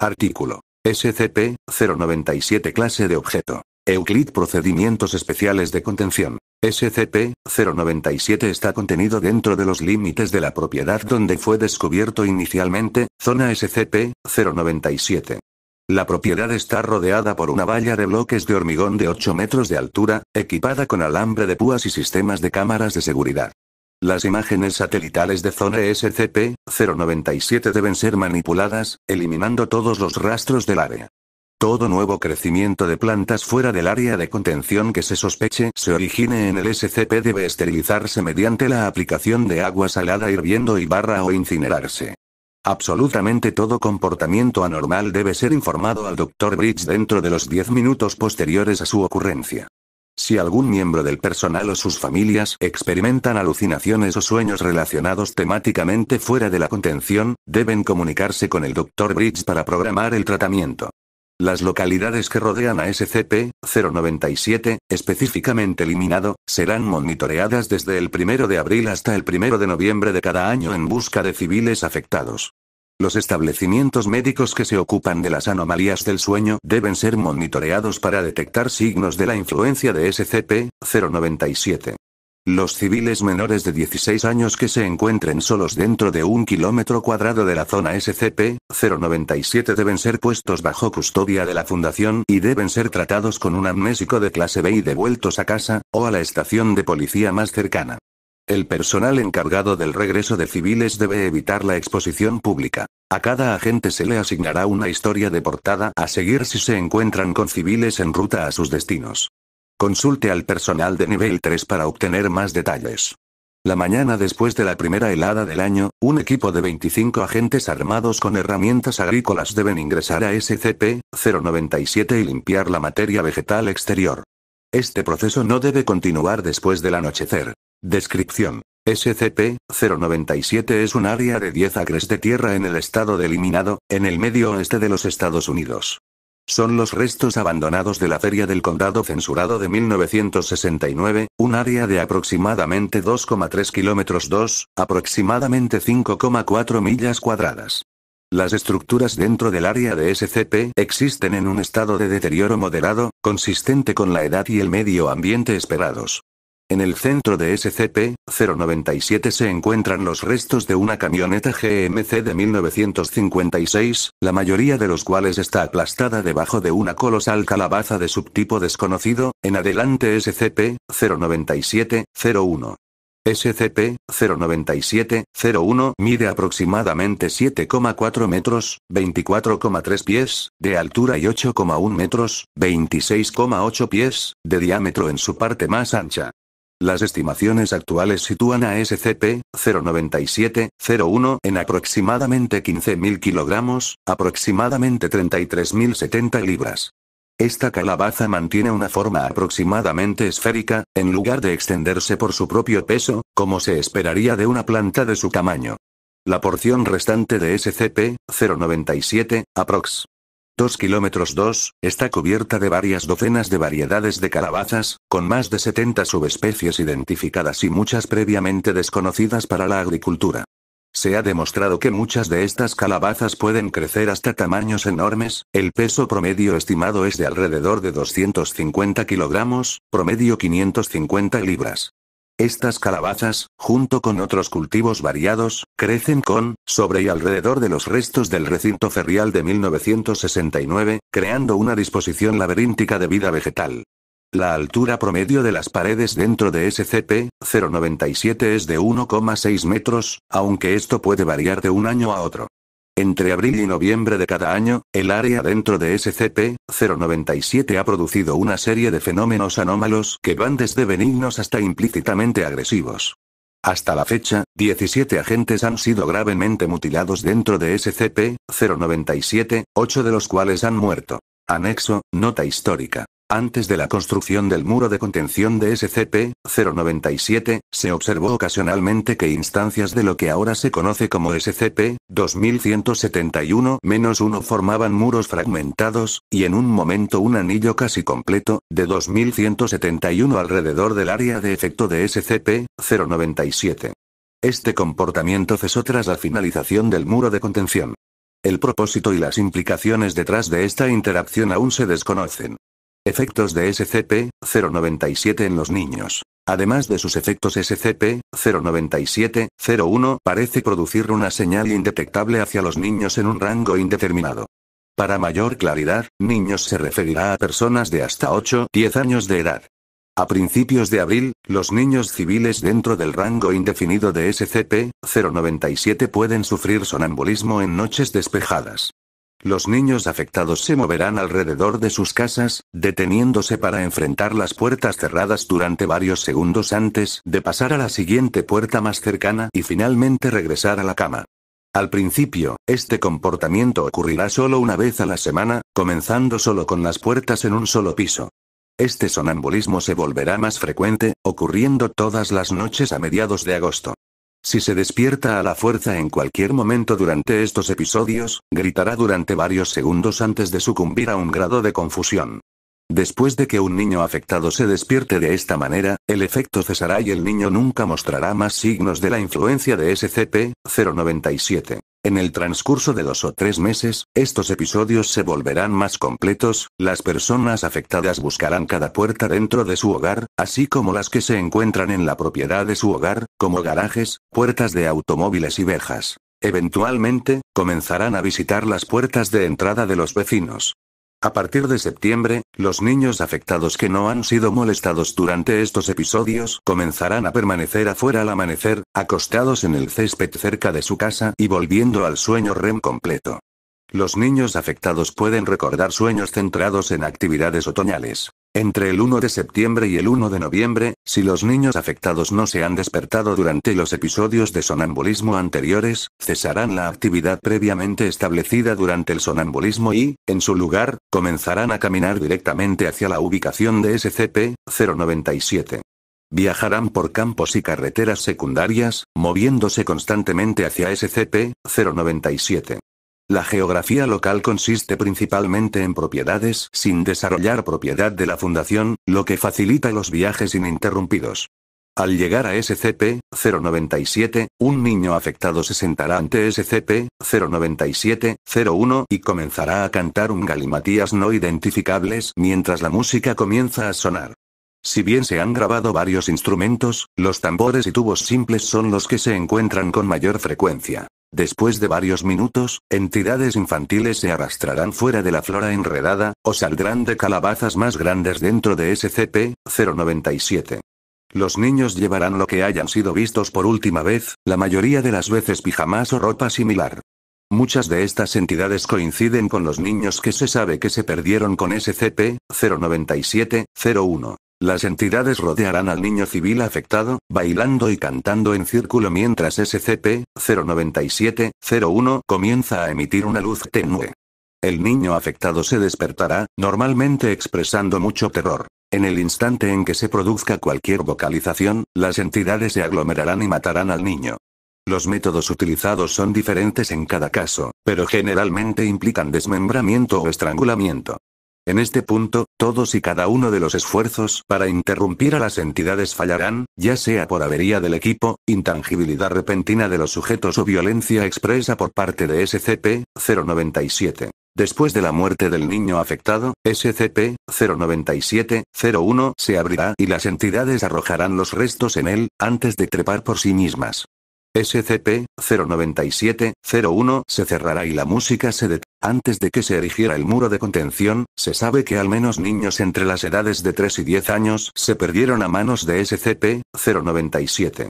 Artículo. SCP-097 Clase de objeto. Euclid Procedimientos Especiales de Contención. SCP-097 está contenido dentro de los límites de la propiedad donde fue descubierto inicialmente, zona SCP-097. La propiedad está rodeada por una valla de bloques de hormigón de 8 metros de altura, equipada con alambre de púas y sistemas de cámaras de seguridad. Las imágenes satelitales de zona SCP-097 deben ser manipuladas, eliminando todos los rastros del área. Todo nuevo crecimiento de plantas fuera del área de contención que se sospeche se origine en el SCP debe esterilizarse mediante la aplicación de agua salada hirviendo y barra o incinerarse. Absolutamente todo comportamiento anormal debe ser informado al Dr. Bridge dentro de los 10 minutos posteriores a su ocurrencia. Si algún miembro del personal o sus familias experimentan alucinaciones o sueños relacionados temáticamente fuera de la contención, deben comunicarse con el Dr. Bridge para programar el tratamiento. Las localidades que rodean a SCP-097, específicamente eliminado, serán monitoreadas desde el 1 de abril hasta el 1 de noviembre de cada año en busca de civiles afectados. Los establecimientos médicos que se ocupan de las anomalías del sueño deben ser monitoreados para detectar signos de la influencia de SCP-097. Los civiles menores de 16 años que se encuentren solos dentro de un kilómetro cuadrado de la zona SCP-097 deben ser puestos bajo custodia de la Fundación y deben ser tratados con un amnésico de clase B y devueltos a casa, o a la estación de policía más cercana. El personal encargado del regreso de civiles debe evitar la exposición pública. A cada agente se le asignará una historia de portada a seguir si se encuentran con civiles en ruta a sus destinos. Consulte al personal de nivel 3 para obtener más detalles. La mañana después de la primera helada del año, un equipo de 25 agentes armados con herramientas agrícolas deben ingresar a SCP-097 y limpiar la materia vegetal exterior. Este proceso no debe continuar después del anochecer. Descripción. SCP-097 es un área de 10 acres de tierra en el estado de Eliminado, en el medio oeste de los Estados Unidos. Son los restos abandonados de la Feria del Condado censurado de 1969, un área de aproximadamente 2,3 kilómetros 2, aproximadamente 5,4 millas cuadradas. Las estructuras dentro del área de SCP existen en un estado de deterioro moderado, consistente con la edad y el medio ambiente esperados. En el centro de SCP-097 se encuentran los restos de una camioneta GMC de 1956, la mayoría de los cuales está aplastada debajo de una colosal calabaza de subtipo desconocido, en adelante SCP-097-01. SCP-097-01 mide aproximadamente 7,4 metros, 24,3 pies, de altura y 8,1 metros, 26,8 pies, de diámetro en su parte más ancha. Las estimaciones actuales sitúan a SCP-097-01 en aproximadamente 15.000 kilogramos, aproximadamente 33.070 libras. Esta calabaza mantiene una forma aproximadamente esférica, en lugar de extenderse por su propio peso, como se esperaría de una planta de su tamaño. La porción restante de SCP-097, aprox. 2 kilómetros 2, está cubierta de varias docenas de variedades de calabazas, con más de 70 subespecies identificadas y muchas previamente desconocidas para la agricultura. Se ha demostrado que muchas de estas calabazas pueden crecer hasta tamaños enormes, el peso promedio estimado es de alrededor de 250 kilogramos, promedio 550 libras. Estas calabazas, junto con otros cultivos variados, crecen con, sobre y alrededor de los restos del recinto ferrial de 1969, creando una disposición laberíntica de vida vegetal. La altura promedio de las paredes dentro de SCP-097 es de 1,6 metros, aunque esto puede variar de un año a otro. Entre abril y noviembre de cada año, el área dentro de SCP-097 ha producido una serie de fenómenos anómalos que van desde benignos hasta implícitamente agresivos. Hasta la fecha, 17 agentes han sido gravemente mutilados dentro de SCP-097, 8 de los cuales han muerto. Anexo, nota histórica. Antes de la construcción del muro de contención de SCP-097, se observó ocasionalmente que instancias de lo que ahora se conoce como SCP-2171-1 formaban muros fragmentados, y en un momento un anillo casi completo, de 2171 alrededor del área de efecto de SCP-097. Este comportamiento cesó tras la finalización del muro de contención. El propósito y las implicaciones detrás de esta interacción aún se desconocen. Efectos de SCP-097 en los niños. Además de sus efectos SCP-097-01 parece producir una señal indetectable hacia los niños en un rango indeterminado. Para mayor claridad, niños se referirá a personas de hasta 8-10 años de edad. A principios de abril, los niños civiles dentro del rango indefinido de SCP-097 pueden sufrir sonambulismo en noches despejadas. Los niños afectados se moverán alrededor de sus casas, deteniéndose para enfrentar las puertas cerradas durante varios segundos antes de pasar a la siguiente puerta más cercana y finalmente regresar a la cama. Al principio, este comportamiento ocurrirá solo una vez a la semana, comenzando solo con las puertas en un solo piso. Este sonambulismo se volverá más frecuente, ocurriendo todas las noches a mediados de agosto. Si se despierta a la fuerza en cualquier momento durante estos episodios, gritará durante varios segundos antes de sucumbir a un grado de confusión. Después de que un niño afectado se despierte de esta manera, el efecto cesará y el niño nunca mostrará más signos de la influencia de SCP-097. En el transcurso de dos o tres meses, estos episodios se volverán más completos, las personas afectadas buscarán cada puerta dentro de su hogar, así como las que se encuentran en la propiedad de su hogar, como garajes, puertas de automóviles y verjas. Eventualmente, comenzarán a visitar las puertas de entrada de los vecinos. A partir de septiembre, los niños afectados que no han sido molestados durante estos episodios comenzarán a permanecer afuera al amanecer, acostados en el césped cerca de su casa y volviendo al sueño REM completo. Los niños afectados pueden recordar sueños centrados en actividades otoñales. Entre el 1 de septiembre y el 1 de noviembre, si los niños afectados no se han despertado durante los episodios de sonambulismo anteriores, cesarán la actividad previamente establecida durante el sonambulismo y, en su lugar, comenzarán a caminar directamente hacia la ubicación de SCP-097. Viajarán por campos y carreteras secundarias, moviéndose constantemente hacia SCP-097. La geografía local consiste principalmente en propiedades sin desarrollar propiedad de la fundación, lo que facilita los viajes ininterrumpidos. Al llegar a SCP-097, un niño afectado se sentará ante SCP-097-01 y comenzará a cantar un galimatías no identificables mientras la música comienza a sonar. Si bien se han grabado varios instrumentos, los tambores y tubos simples son los que se encuentran con mayor frecuencia. Después de varios minutos, entidades infantiles se arrastrarán fuera de la flora enredada, o saldrán de calabazas más grandes dentro de SCP-097. Los niños llevarán lo que hayan sido vistos por última vez, la mayoría de las veces pijamas o ropa similar. Muchas de estas entidades coinciden con los niños que se sabe que se perdieron con SCP-097-01. Las entidades rodearán al niño civil afectado, bailando y cantando en círculo mientras SCP-097-01 comienza a emitir una luz tenue. El niño afectado se despertará, normalmente expresando mucho terror. En el instante en que se produzca cualquier vocalización, las entidades se aglomerarán y matarán al niño. Los métodos utilizados son diferentes en cada caso, pero generalmente implican desmembramiento o estrangulamiento. En este punto, todos y cada uno de los esfuerzos para interrumpir a las entidades fallarán, ya sea por avería del equipo, intangibilidad repentina de los sujetos o violencia expresa por parte de SCP-097. Después de la muerte del niño afectado, SCP-097-01 se abrirá y las entidades arrojarán los restos en él, antes de trepar por sí mismas. SCP-097-01 se cerrará y la música se detendrá. Antes de que se erigiera el muro de contención, se sabe que al menos niños entre las edades de 3 y 10 años se perdieron a manos de SCP-097.